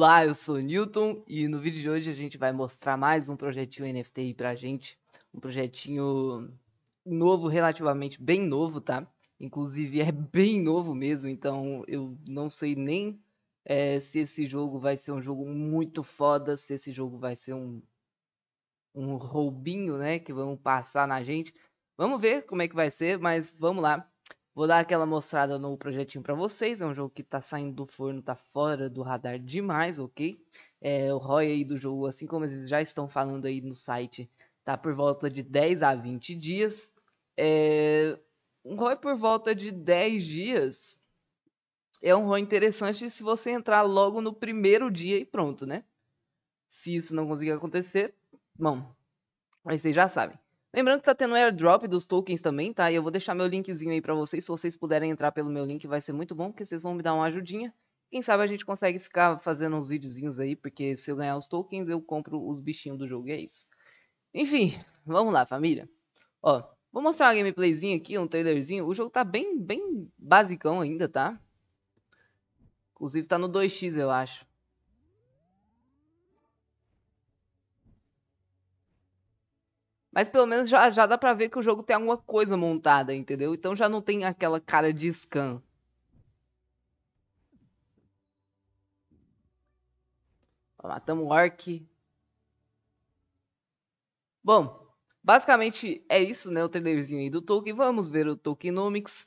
Olá, eu sou Newton e no vídeo de hoje a gente vai mostrar mais um projetinho NFT pra gente, um projetinho novo, relativamente bem novo, tá? Inclusive é bem novo mesmo, então eu não sei nem é, se esse jogo vai ser um jogo muito foda, se esse jogo vai ser um, um roubinho, né, que vão passar na gente. Vamos ver como é que vai ser, mas vamos lá. Vou dar aquela mostrada no projetinho para vocês. É um jogo que tá saindo do forno, tá fora do radar demais, ok? É, o ROI aí do jogo, assim como eles já estão falando aí no site, tá por volta de 10 a 20 dias. É, um ROI por volta de 10 dias é um ROI interessante se você entrar logo no primeiro dia e pronto, né? Se isso não conseguir acontecer, bom, aí vocês já sabem. Lembrando que tá tendo airdrop dos tokens também, tá? E eu vou deixar meu linkzinho aí para vocês. Se vocês puderem entrar pelo meu link, vai ser muito bom, porque vocês vão me dar uma ajudinha. Quem sabe a gente consegue ficar fazendo uns videozinhos aí, porque se eu ganhar os tokens, eu compro os bichinhos do jogo e é isso. Enfim, vamos lá, família. Ó, vou mostrar uma gameplayzinha aqui, um trailerzinho. O jogo tá bem, bem basicão ainda, tá? Inclusive tá no 2x, eu acho. Mas pelo menos já, já dá pra ver que o jogo tem alguma coisa montada, entendeu? Então já não tem aquela cara de scan. Matamos o Orc. Bom, basicamente é isso, né? O trailerzinho aí do Tolkien. Vamos ver o Tolkienomics.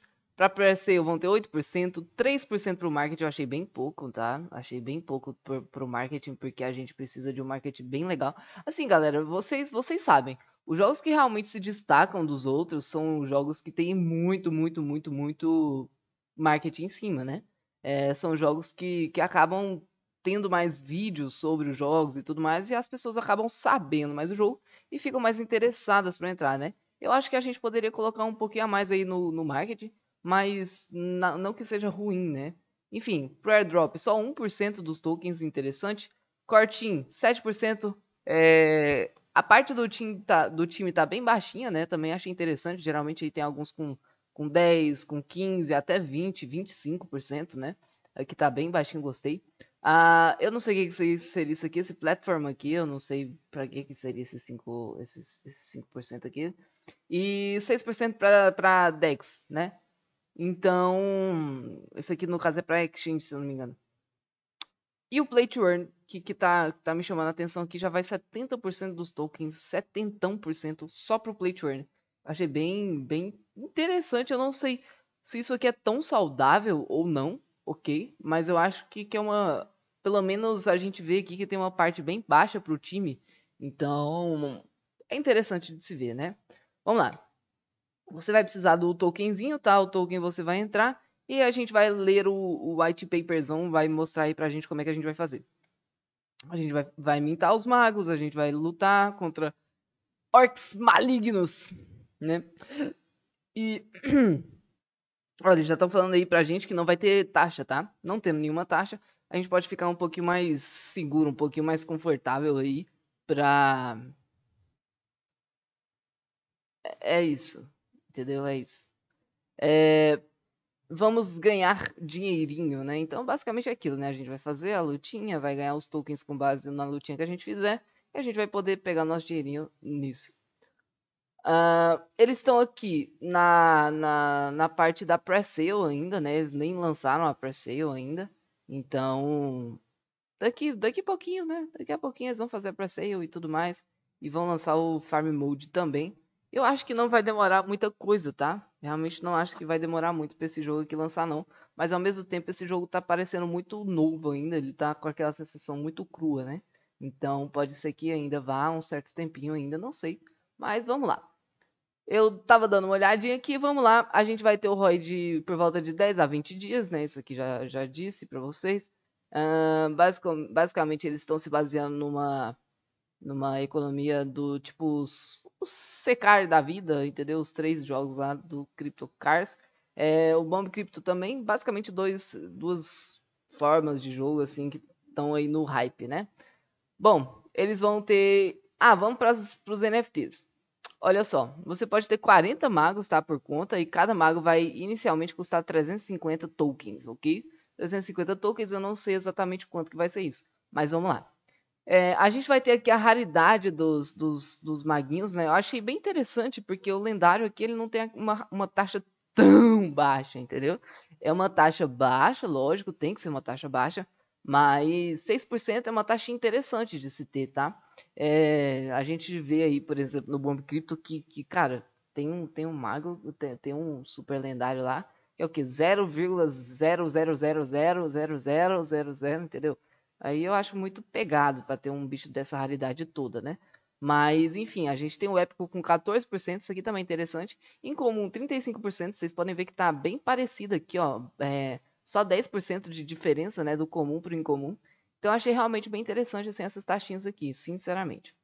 Pra sale vão ter 8%, 3% pro marketing, eu achei bem pouco, tá? Achei bem pouco pro, o marketing, porque a gente precisa de um marketing bem legal. Assim, galera, vocês, vocês sabem, os jogos que realmente se destacam dos outros são jogos que têm muito, muito, muito, muito marketing em cima, né? É, são jogos que, que acabam tendo mais vídeos sobre os jogos e tudo mais, e as pessoas acabam sabendo mais o jogo e ficam mais interessadas para entrar, né? Eu acho que a gente poderia colocar um pouquinho a mais aí no, no marketing mas não que seja ruim, né? Enfim, pro airdrop, só 1% dos tokens, interessante. Cortin, 7%. É... A parte do time, tá, do time tá bem baixinha, né? Também achei interessante. Geralmente aí tem alguns com, com 10, com 15, até 20, 25%, né? Aqui é tá bem baixinho, gostei. Ah, eu não sei o que, que seria isso aqui, esse platform aqui, eu não sei para que, que seria esse 5, esses, esses 5% aqui. E 6% para DEX, né? Então, esse aqui no caso é para Exchange, se eu não me engano. E o Play to Earn, que, que tá, tá me chamando a atenção aqui, já vai 70% dos tokens, 70% só pro Play to Earn. Achei bem, bem interessante. Eu não sei se isso aqui é tão saudável ou não, ok? Mas eu acho que, que é uma. Pelo menos a gente vê aqui que tem uma parte bem baixa pro time. Então, é interessante de se ver, né? Vamos lá. Você vai precisar do tokenzinho, tá? O token você vai entrar e a gente vai ler o, o white paperzão, vai mostrar aí pra gente como é que a gente vai fazer. A gente vai, vai mintar os magos, a gente vai lutar contra orcs malignos, né? E. Olha, eles já estão falando aí pra gente que não vai ter taxa, tá? Não tendo nenhuma taxa, a gente pode ficar um pouquinho mais seguro, um pouquinho mais confortável aí pra. É, é isso. Entendeu? É isso. É, vamos ganhar dinheirinho, né? Então, basicamente é aquilo, né? A gente vai fazer a lutinha, vai ganhar os tokens com base na lutinha que a gente fizer, e a gente vai poder pegar nosso dinheirinho nisso. Uh, eles estão aqui na, na, na parte da pre-sale ainda, né? Eles nem lançaram a pre-sale ainda. Então, daqui, daqui a pouquinho, né? Daqui a pouquinho eles vão fazer a pre-sale e tudo mais. E vão lançar o Farm Mode também. Eu acho que não vai demorar muita coisa, tá? Realmente não acho que vai demorar muito para esse jogo aqui lançar, não. Mas ao mesmo tempo, esse jogo tá parecendo muito novo ainda. Ele tá com aquela sensação muito crua, né? Então pode ser que ainda vá um certo tempinho ainda, não sei. Mas vamos lá. Eu tava dando uma olhadinha aqui, vamos lá. A gente vai ter o ROI de, por volta de 10 a 20 dias, né? Isso aqui já, já disse para vocês. Uh, basic, basicamente, eles estão se baseando numa numa economia do tipo os, os secar da vida, entendeu? Os três jogos lá do Crypto Cars. É, o Bomb Crypto também, basicamente dois, duas formas de jogo assim que estão aí no hype, né? Bom, eles vão ter. Ah, vamos para os NFTs. Olha só, você pode ter 40 magos, tá? Por conta, e cada mago vai inicialmente custar 350 tokens, ok? 350 tokens, eu não sei exatamente quanto que vai ser isso, mas vamos lá. É, a gente vai ter aqui a raridade dos, dos, dos maguinhos, né? Eu achei bem interessante, porque o lendário aqui ele não tem uma, uma taxa tão baixa, entendeu? É uma taxa baixa, lógico, tem que ser uma taxa baixa, mas 6% é uma taxa interessante de se ter, tá? É, a gente vê aí, por exemplo, no Bomb Crypto que, que cara, tem um, tem um mago, tem, tem um super lendário lá, que é o que? 0,0000000, entendeu? Aí eu acho muito pegado para ter um bicho dessa raridade toda, né? Mas, enfim, a gente tem o épico com 14%, isso aqui também é interessante. Em comum, 35%, vocês podem ver que tá bem parecido aqui, ó. É, só 10% de diferença, né, do comum pro incomum. Então, achei realmente bem interessante, assim, essas taxinhas aqui, sinceramente.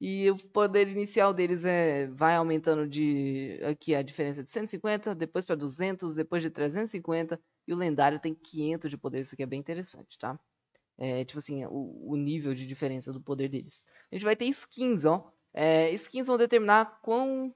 E o poder inicial deles é, vai aumentando de aqui a diferença é de 150, depois para 200, depois de 350 e o lendário tem 500 de poder, isso aqui é bem interessante, tá? É, tipo assim, o, o, nível de diferença do poder deles. A gente vai ter skins, ó. É, skins vão determinar quão,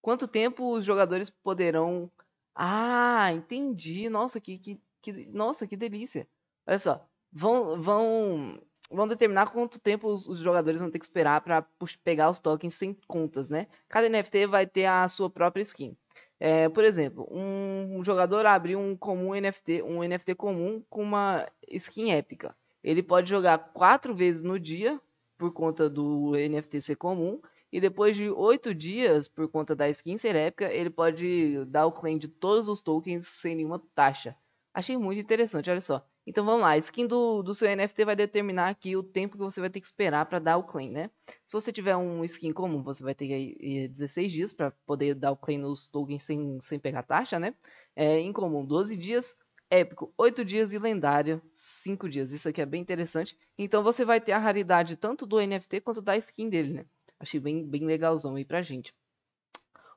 quanto tempo os jogadores poderão. Ah, entendi. Nossa, que, que, que, nossa, que delícia. Olha só. Vão, vão, vão determinar quanto tempo os, os jogadores vão ter que esperar para pegar os tokens sem contas, né? Cada NFT vai ter a sua própria skin. É, por exemplo, um, jogador abriu um comum NFT, um NFT comum com uma skin épica. Ele pode jogar quatro vezes no dia, por conta do NFT ser comum, e depois de oito dias, por conta da skin ser épica, ele pode dar o claim de todos os tokens sem nenhuma taxa. Achei muito interessante, olha só. Então vamos lá, a skin do, do seu NFT vai determinar aqui o tempo que você vai ter que esperar para dar o claim, né? Se você tiver um skin comum, você vai ter 16 dias para poder dar o claim nos tokens sem, sem pegar taxa, né? É, em comum, 12 dias épico, 8 dias e lendário, 5 dias. Isso aqui é bem interessante. Então você vai ter a raridade tanto do NFT quanto da skin dele, né? Achei bem, bem legalzão aí pra gente.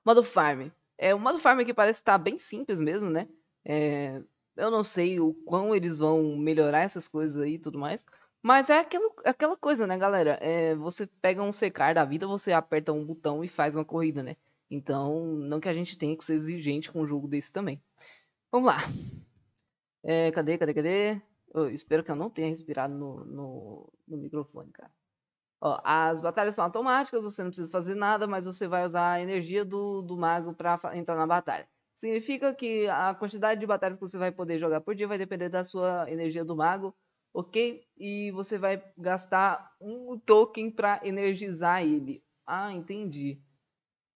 Modo farm. É, o modo farm aqui parece estar tá bem simples mesmo, né? É, eu não sei o quão eles vão melhorar essas coisas aí e tudo mais. Mas é aquilo, aquela coisa, né, galera? É, você pega um secar da vida, você aperta um botão e faz uma corrida, né? Então, não que a gente tenha que ser exigente com um jogo desse também. Vamos lá. É, cadê, cadê, cadê? Eu espero que eu não tenha respirado no, no, no microfone, cara. Ó, as batalhas são automáticas, você não precisa fazer nada, mas você vai usar a energia do, do mago para entrar na batalha. Significa que a quantidade de batalhas que você vai poder jogar por dia vai depender da sua energia do mago, ok? E você vai gastar um token para energizar ele. Ah, entendi.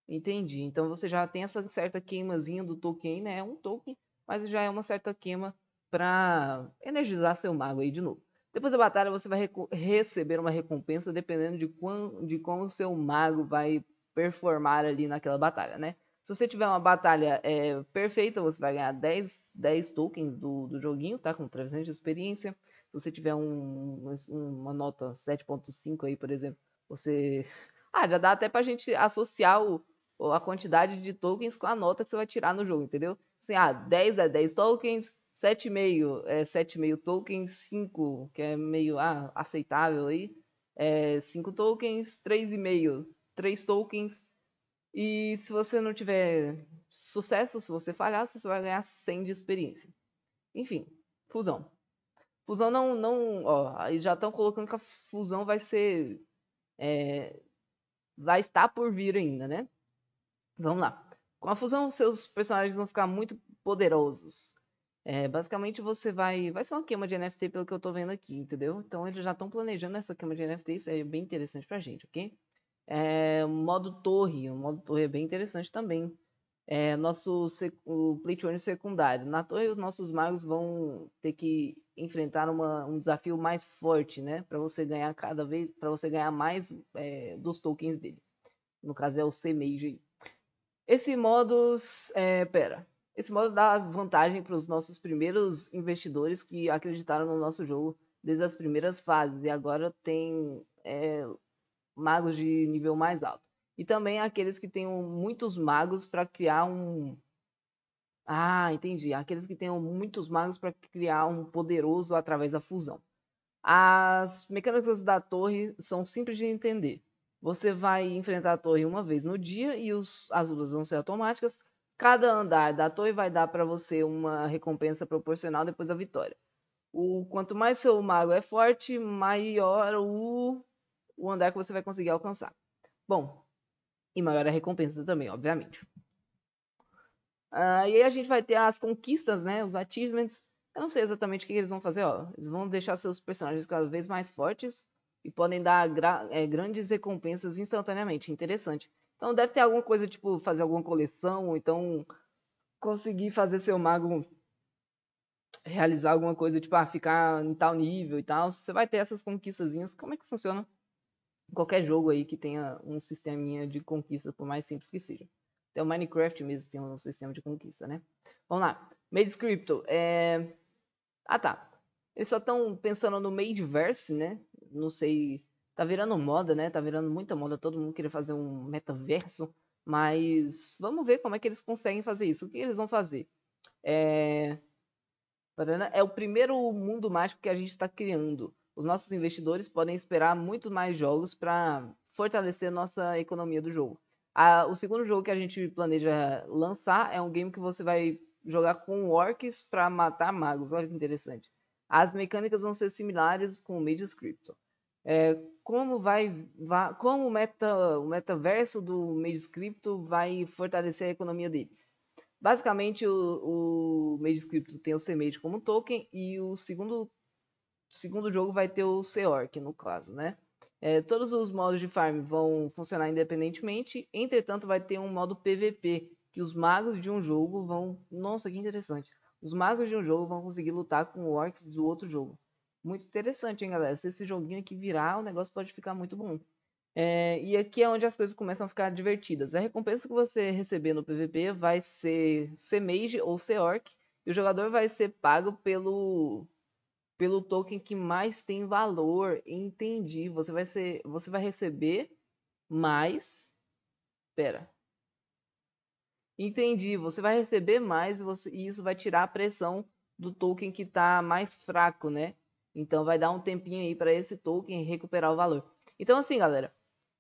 Entendi. Então você já tem essa certa queimazinha do token, né? É um token, mas já é uma certa queima para energizar seu mago aí de novo. Depois da batalha, você vai receber uma recompensa dependendo de, quão, de como o seu mago vai performar ali naquela batalha, né? Se você tiver uma batalha é, perfeita, você vai ganhar 10, 10 tokens do, do joguinho, tá? Com 300 de experiência. Se você tiver um, uma nota 7.5 aí, por exemplo, você... Ah, já dá até pra gente associar o, a quantidade de tokens com a nota que você vai tirar no jogo, entendeu? Assim, ah, 10 é 10 tokens, 7,5 é 7,5 tokens, 5, que é meio ah, aceitável aí, é 5 tokens, 3,5, 3 tokens. E se você não tiver sucesso, se você falhar, você vai ganhar 100 de experiência. Enfim, fusão. Fusão não, não, ó, já estão colocando que a fusão vai ser, é, vai estar por vir ainda, né? Vamos lá. Com a fusão, seus personagens vão ficar muito poderosos. É, basicamente você vai. Vai ser uma queima de NFT, pelo que eu tô vendo aqui, entendeu? Então eles já estão planejando essa queima de NFT, isso é bem interessante pra gente, ok? É, modo torre, o modo torre é bem interessante também. É, nosso o play secundário. Na torre, os nossos magos vão ter que enfrentar uma, um desafio mais forte, né? Para você ganhar cada vez, para você ganhar mais é, dos tokens dele. No caso é o C-Mage. Esse modus, é, pera, esse modo dá vantagem para os nossos primeiros investidores que acreditaram no nosso jogo desde as primeiras fases e agora tem é, magos de nível mais alto. E também aqueles que tenham muitos magos para criar um. Ah, entendi. Aqueles que têm muitos magos para criar um poderoso através da fusão. As mecânicas da torre são simples de entender. Você vai enfrentar a torre uma vez no dia e os, as lutas vão ser automáticas. Cada andar da torre vai dar para você uma recompensa proporcional depois da vitória. O quanto mais seu mago é forte, maior o, o andar que você vai conseguir alcançar. Bom, e maior a recompensa também, obviamente. Uh, e aí a gente vai ter as conquistas, né? Os achievements. Eu não sei exatamente o que eles vão fazer, ó. Eles vão deixar seus personagens cada vez mais fortes e podem dar é, grandes recompensas instantaneamente. Interessante. Então deve ter alguma coisa, tipo, fazer alguma coleção, ou então conseguir fazer seu mago realizar alguma coisa, tipo, ah, ficar em tal nível e tal. Você vai ter essas conquistazinhas. Como é que funciona qualquer jogo aí que tenha um sisteminha de conquista, por mais simples que seja. Até o Minecraft mesmo tem um sistema de conquista, né? Vamos lá. Made Crypto. É... Ah, tá. Eles só estão pensando no Madeverse, né? Não sei tá virando moda, né? Tá virando muita moda, todo mundo queria fazer um metaverso, mas vamos ver como é que eles conseguem fazer isso. O que eles vão fazer? É, é o primeiro mundo mágico que a gente está criando. Os nossos investidores podem esperar muito mais jogos para fortalecer nossa economia do jogo. A... O segundo jogo que a gente planeja lançar é um game que você vai jogar com orcs para matar magos. Olha que interessante. As mecânicas vão ser similares com o Mediascript. Crypto é, como vai, vai como o, meta, o metaverso do Script vai fortalecer a economia deles. Basicamente, o, o Script tem o CMade como token e o segundo, segundo jogo vai ter o C-Orc, no caso, né? É, todos os modos de farm vão funcionar independentemente, entretanto vai ter um modo PVP, que os magos de um jogo vão... Nossa, que interessante. Os magos de um jogo vão conseguir lutar com orcs do outro jogo. Muito interessante, hein, galera? Se esse joguinho aqui virar, o negócio pode ficar muito bom. É, e aqui é onde as coisas começam a ficar divertidas. A recompensa que você receber no PVP vai ser ser mage ou ser orc. E o jogador vai ser pago pelo, pelo token que mais tem valor. Entendi. Você vai, ser, você vai receber mais... Pera. Entendi. Você vai receber mais você, e isso vai tirar a pressão do token que está mais fraco, né? Então vai dar um tempinho aí para esse token recuperar o valor. Então assim, galera,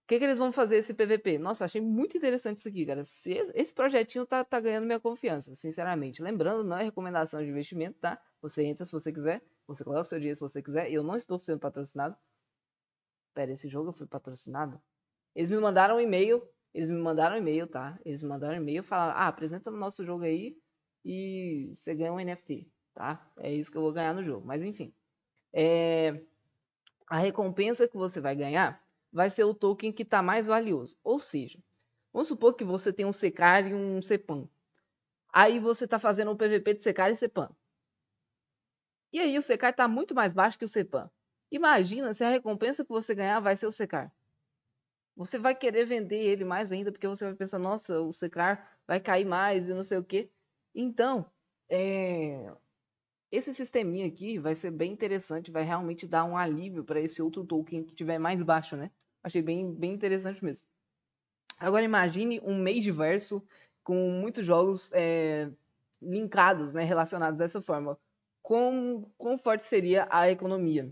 o que, que eles vão fazer esse PVP? Nossa, achei muito interessante isso aqui, cara. Esse projetinho tá, tá ganhando minha confiança, sinceramente. Lembrando, não é recomendação de investimento, tá? Você entra se você quiser, você coloca seu dinheiro se você quiser. Eu não estou sendo patrocinado. Pera, esse jogo eu fui patrocinado? Eles me mandaram um e-mail, eles me mandaram um e-mail, tá? Eles me mandaram um e-mail e falaram, ah, apresenta o no nosso jogo aí e você ganha um NFT, tá? É isso que eu vou ganhar no jogo, mas enfim é, a recompensa que você vai ganhar vai ser o token que está mais valioso. Ou seja, vamos supor que você tem um Secar e um Cepan. Aí você está fazendo um PVP de Secar e Cepan. E aí o Secar está muito mais baixo que o Cepan. Imagina se a recompensa que você ganhar vai ser o Secar. Você vai querer vender ele mais ainda, porque você vai pensar, nossa, o Secar vai cair mais e não sei o quê. Então, é, esse sisteminha aqui vai ser bem interessante, vai realmente dar um alívio para esse outro token que tiver mais baixo, né? Achei bem, bem interessante mesmo. Agora imagine um mês diverso com muitos jogos é, linkados, né, relacionados dessa forma. Quão, quão forte seria a economia?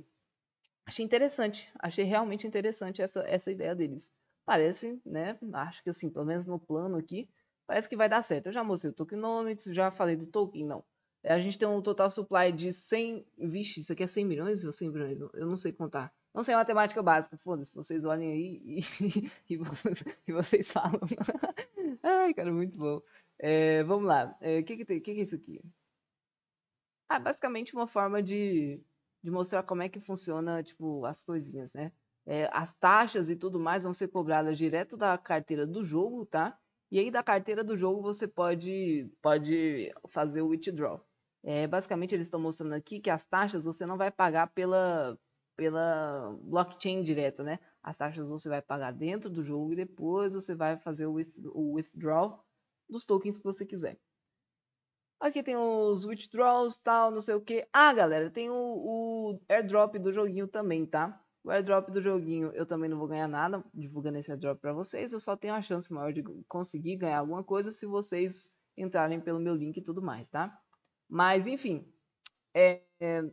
Achei interessante, achei realmente interessante essa, essa ideia deles. Parece, né? Acho que assim, pelo menos no plano aqui, parece que vai dar certo. Eu já mostrei o tokenomics, já falei do token, não a gente tem um total supply de 100. Vixe, isso aqui é 100 milhões ou 100 milhões Eu não sei contar. Não sei matemática básica, foda-se. Vocês olhem aí e, e, e vocês falam. Ai, cara, muito bom. É, vamos lá. O é, que, que, que, que é isso aqui? Ah, basicamente uma forma de, de mostrar como é que funciona, tipo, as coisinhas, né? É, as taxas e tudo mais vão ser cobradas direto da carteira do jogo, tá? E aí da carteira do jogo você pode, pode fazer o withdraw. É, basicamente, eles estão mostrando aqui que as taxas você não vai pagar pela, pela blockchain direto né? As taxas você vai pagar dentro do jogo e depois você vai fazer o, withdraw dos tokens que você quiser. Aqui tem os withdrawals tal, não sei o que. Ah, galera, tem o, o airdrop do joguinho também, tá? O airdrop do joguinho eu também não vou ganhar nada divulgando esse airdrop para vocês. Eu só tenho a chance maior de conseguir ganhar alguma coisa se vocês entrarem pelo meu link e tudo mais, tá? Mas, enfim. É, é,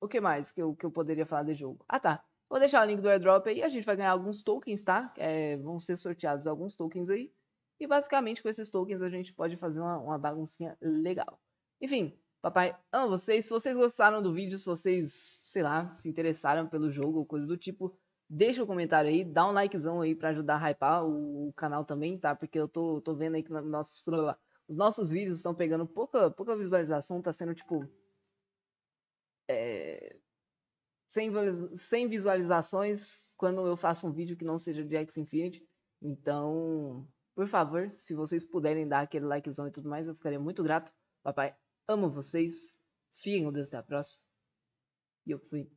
O que mais que eu, que eu poderia falar de jogo? Ah, tá. Vou deixar o link do airdrop aí. A gente vai ganhar alguns tokens, tá? É, vão ser sorteados alguns tokens aí. E basicamente com esses tokens a gente pode fazer uma, uma baguncinha legal. Enfim, papai amo vocês. Se vocês gostaram do vídeo, se vocês, sei lá, se interessaram pelo jogo ou coisa do tipo, deixa o um comentário aí, dá um likezão aí pra ajudar a hypar o, o canal também, tá? Porque eu tô, tô vendo aí que nossos. Os nossos vídeos estão pegando pouca, pouca visualização, tá sendo tipo. É, sem, sem visualizações quando eu faço um vídeo que não seja de X Infinity. Então, por favor, se vocês puderem dar aquele likezão e tudo mais, eu ficaria muito grato. Papai, amo vocês. Fiquem com Deus até a próxima. E eu fui.